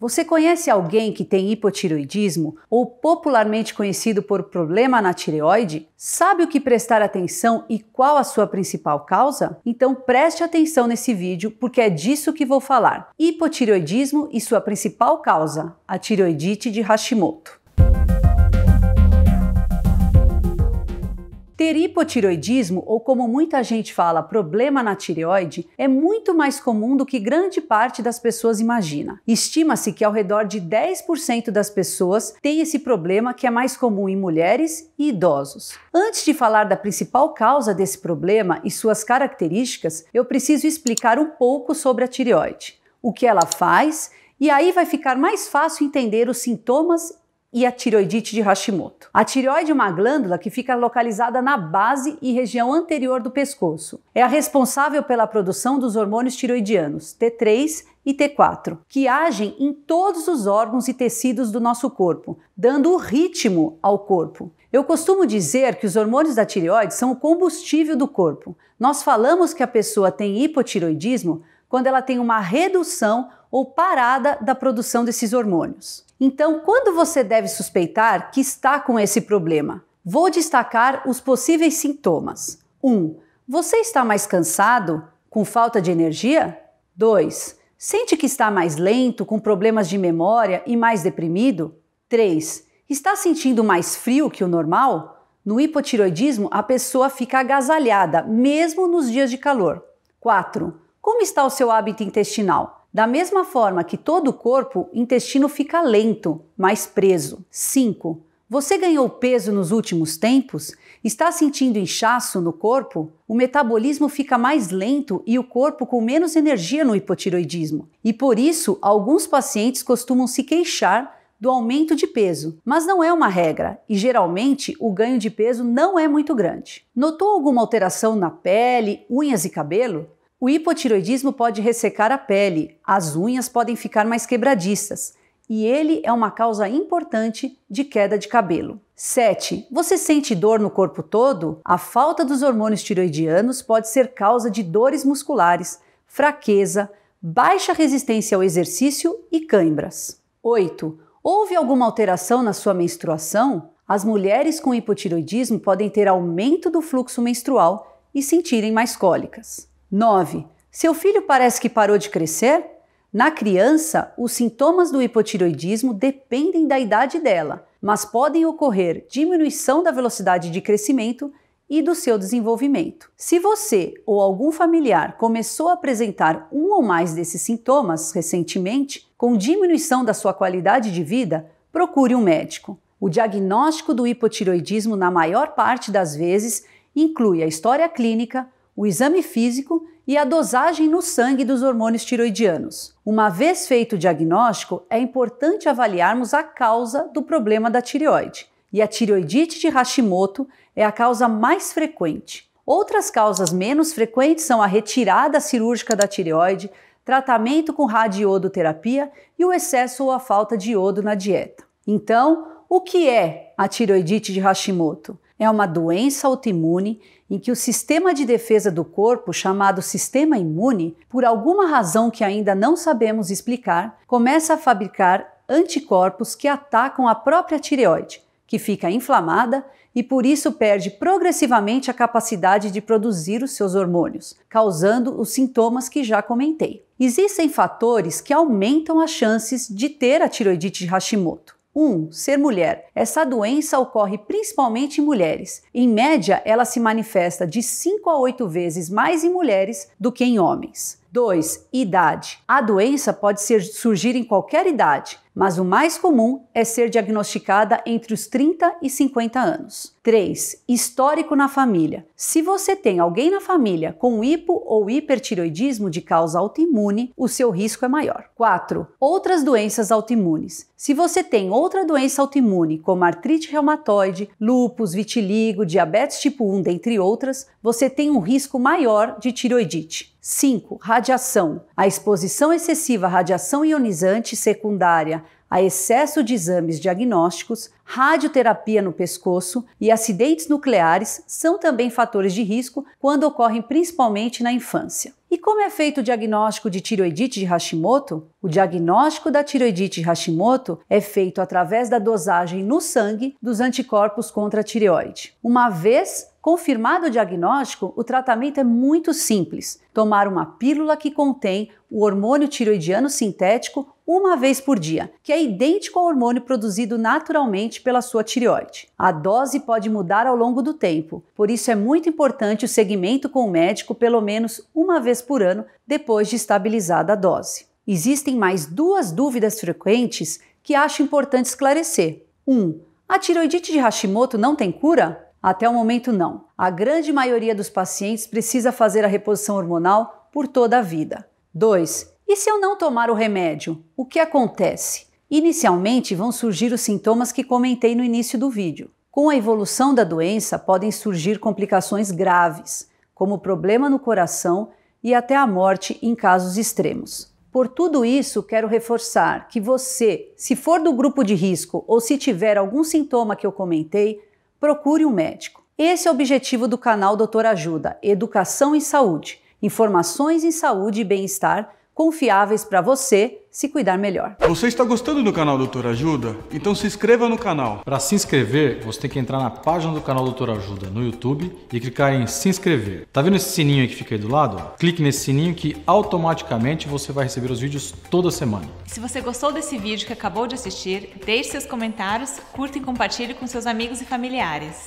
Você conhece alguém que tem hipotiroidismo ou popularmente conhecido por problema na tireoide? Sabe o que prestar atenção e qual a sua principal causa? Então preste atenção nesse vídeo porque é disso que vou falar. Hipotireoidismo e sua principal causa, a tireoidite de Hashimoto. Ter hipotireoidismo, ou como muita gente fala, problema na tireoide, é muito mais comum do que grande parte das pessoas imagina. Estima-se que ao redor de 10% das pessoas tem esse problema que é mais comum em mulheres e idosos. Antes de falar da principal causa desse problema e suas características, eu preciso explicar um pouco sobre a tireoide, o que ela faz, e aí vai ficar mais fácil entender os sintomas e a tiroidite de Hashimoto. A tireoide é uma glândula que fica localizada na base e região anterior do pescoço. É a responsável pela produção dos hormônios tiroidianos T3 e T4, que agem em todos os órgãos e tecidos do nosso corpo, dando o ritmo ao corpo. Eu costumo dizer que os hormônios da tireoide são o combustível do corpo. Nós falamos que a pessoa tem hipotiroidismo quando ela tem uma redução ou parada da produção desses hormônios. Então, quando você deve suspeitar que está com esse problema? Vou destacar os possíveis sintomas. 1. Um, você está mais cansado, com falta de energia? 2. Sente que está mais lento, com problemas de memória e mais deprimido? 3. Está sentindo mais frio que o normal? No hipotiroidismo, a pessoa fica agasalhada, mesmo nos dias de calor. 4. Como está o seu hábito intestinal? Da mesma forma que todo o corpo, intestino fica lento, mais preso. 5. Você ganhou peso nos últimos tempos? Está sentindo inchaço no corpo? O metabolismo fica mais lento e o corpo com menos energia no hipotiroidismo. E por isso, alguns pacientes costumam se queixar do aumento de peso, mas não é uma regra e geralmente o ganho de peso não é muito grande. Notou alguma alteração na pele, unhas e cabelo? O hipotiroidismo pode ressecar a pele, as unhas podem ficar mais quebradiças e ele é uma causa importante de queda de cabelo. 7. Você sente dor no corpo todo? A falta dos hormônios tiroidianos pode ser causa de dores musculares, fraqueza, baixa resistência ao exercício e cãibras. 8. Houve alguma alteração na sua menstruação? As mulheres com hipotiroidismo podem ter aumento do fluxo menstrual e sentirem mais cólicas. 9. Seu filho parece que parou de crescer? Na criança, os sintomas do hipotiroidismo dependem da idade dela, mas podem ocorrer diminuição da velocidade de crescimento e do seu desenvolvimento. Se você ou algum familiar começou a apresentar um ou mais desses sintomas recentemente, com diminuição da sua qualidade de vida, procure um médico. O diagnóstico do hipotiroidismo, na maior parte das vezes, inclui a história clínica, o exame físico e a dosagem no sangue dos hormônios tiroidianos. Uma vez feito o diagnóstico, é importante avaliarmos a causa do problema da tireoide. E a tireoidite de Hashimoto é a causa mais frequente. Outras causas menos frequentes são a retirada cirúrgica da tireoide, tratamento com radiodoterapia e o excesso ou a falta de iodo na dieta. Então, o que é a tireoidite de Hashimoto? É uma doença autoimune em que o sistema de defesa do corpo, chamado sistema imune, por alguma razão que ainda não sabemos explicar, começa a fabricar anticorpos que atacam a própria tireoide, que fica inflamada e por isso perde progressivamente a capacidade de produzir os seus hormônios, causando os sintomas que já comentei. Existem fatores que aumentam as chances de ter a tiroidite de Hashimoto. 1. Ser mulher. Essa doença ocorre principalmente em mulheres. Em média, ela se manifesta de 5 a 8 vezes mais em mulheres do que em homens. 2. Idade. A doença pode ser, surgir em qualquer idade, mas o mais comum é ser diagnosticada entre os 30 e 50 anos. 3. Histórico na família. Se você tem alguém na família com hipo ou hipertiroidismo de causa autoimune, o seu risco é maior. 4. Outras doenças autoimunes. Se você tem outra doença autoimune, como artrite reumatoide, lúpus, vitiligo, diabetes tipo 1, dentre outras, você tem um risco maior de tiroidite. 5. Radiação. A exposição excessiva à radiação ionizante secundária a excesso de exames diagnósticos, radioterapia no pescoço e acidentes nucleares são também fatores de risco quando ocorrem principalmente na infância. E como é feito o diagnóstico de tiroidite de Hashimoto? O diagnóstico da tiroidite de Hashimoto é feito através da dosagem no sangue dos anticorpos contra a tireoide. Uma vez Confirmado o diagnóstico, o tratamento é muito simples: tomar uma pílula que contém o hormônio tiroidiano sintético uma vez por dia, que é idêntico ao hormônio produzido naturalmente pela sua tireoide. A dose pode mudar ao longo do tempo, por isso é muito importante o segmento com o médico pelo menos uma vez por ano depois de estabilizada a dose. Existem mais duas dúvidas frequentes que acho importante esclarecer. 1. Um, a tiroidite de Hashimoto não tem cura? Até o momento, não. A grande maioria dos pacientes precisa fazer a reposição hormonal por toda a vida. 2. E se eu não tomar o remédio, o que acontece? Inicialmente vão surgir os sintomas que comentei no início do vídeo. Com a evolução da doença, podem surgir complicações graves, como problema no coração e até a morte em casos extremos. Por tudo isso, quero reforçar que você, se for do grupo de risco ou se tiver algum sintoma que eu comentei, procure um médico. Esse é o objetivo do canal Doutor Ajuda, Educação em Saúde, informações em saúde e bem-estar confiáveis para você se cuidar melhor. Você está gostando do canal Doutor Ajuda? Então se inscreva no canal. Para se inscrever, você tem que entrar na página do canal Doutor Ajuda no YouTube e clicar em se inscrever. Tá vendo esse sininho que fica aí do lado? Clique nesse sininho que automaticamente você vai receber os vídeos toda semana. Se você gostou desse vídeo que acabou de assistir, deixe seus comentários, curta e compartilhe com seus amigos e familiares.